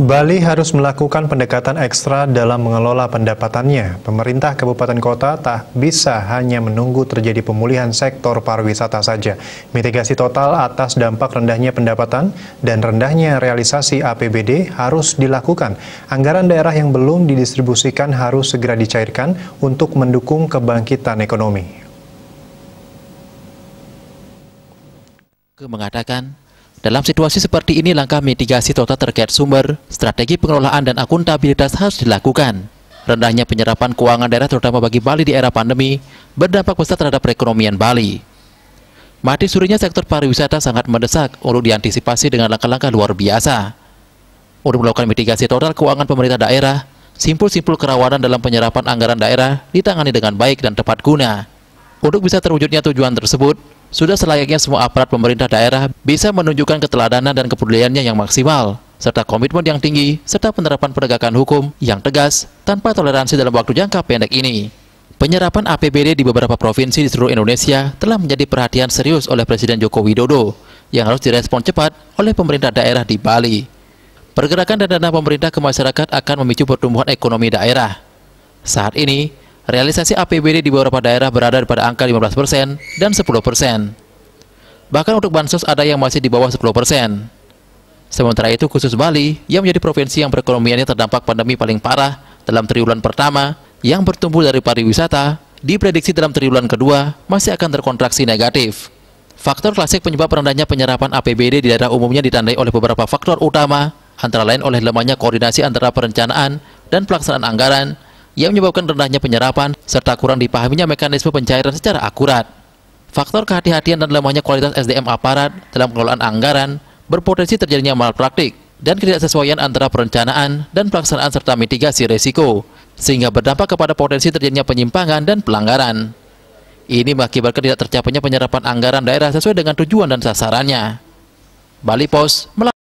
Bali harus melakukan pendekatan ekstra dalam mengelola pendapatannya. Pemerintah kabupaten kota tak bisa hanya menunggu terjadi pemulihan sektor pariwisata saja. Mitigasi total atas dampak rendahnya pendapatan dan rendahnya realisasi APBD harus dilakukan. Anggaran daerah yang belum didistribusikan harus segera dicairkan untuk mendukung kebangkitan ekonomi. Mengatakan dalam situasi seperti ini, langkah mitigasi total terkait sumber, strategi pengelolaan, dan akuntabilitas harus dilakukan. Rendahnya penyerapan keuangan daerah terutama bagi Bali di era pandemi berdampak besar terhadap perekonomian Bali. Mati surinya sektor pariwisata sangat mendesak untuk diantisipasi dengan langkah-langkah luar biasa. Untuk melakukan mitigasi total keuangan pemerintah daerah, simpul-simpul kerawanan dalam penyerapan anggaran daerah ditangani dengan baik dan tepat guna. Untuk bisa terwujudnya tujuan tersebut, sudah selayaknya semua aparat pemerintah daerah bisa menunjukkan keteladanan dan kepeduliannya yang maksimal, serta komitmen yang tinggi, serta penerapan penegakan hukum yang tegas tanpa toleransi dalam waktu jangka pendek ini. Penyerapan APBD di beberapa provinsi di seluruh Indonesia telah menjadi perhatian serius oleh Presiden Joko Widodo yang harus direspon cepat oleh pemerintah daerah di Bali. Pergerakan dan dana pemerintah ke masyarakat akan memicu pertumbuhan ekonomi daerah. Saat ini, realisasi APBD di beberapa daerah berada pada angka 15% dan 10%. Bahkan untuk bansos ada yang masih di bawah 10%. Sementara itu khusus Bali yang menjadi provinsi yang perekonomiannya terdampak pandemi paling parah dalam triwulan pertama yang bertumbuh dari pariwisata diprediksi dalam triwulan kedua masih akan terkontraksi negatif. Faktor klasik penyebab rendahnya penyerapan APBD di daerah umumnya ditandai oleh beberapa faktor utama, antara lain oleh lemahnya koordinasi antara perencanaan dan pelaksanaan anggaran, yang menyebabkan rendahnya penyerapan serta kurang dipahaminya mekanisme pencairan secara akurat. Faktor kehati-hatian dan lemahnya kualitas SDM aparat dalam pengelolaan anggaran berpotensi terjadinya malpraktik dan ketidaksesuaian antara perencanaan dan pelaksanaan serta mitigasi risiko, sehingga berdampak kepada potensi terjadinya penyimpangan dan pelanggaran. Ini mengakibatkan tidak tercapainya penyerapan anggaran daerah sesuai dengan tujuan dan sasarannya. Bali Pos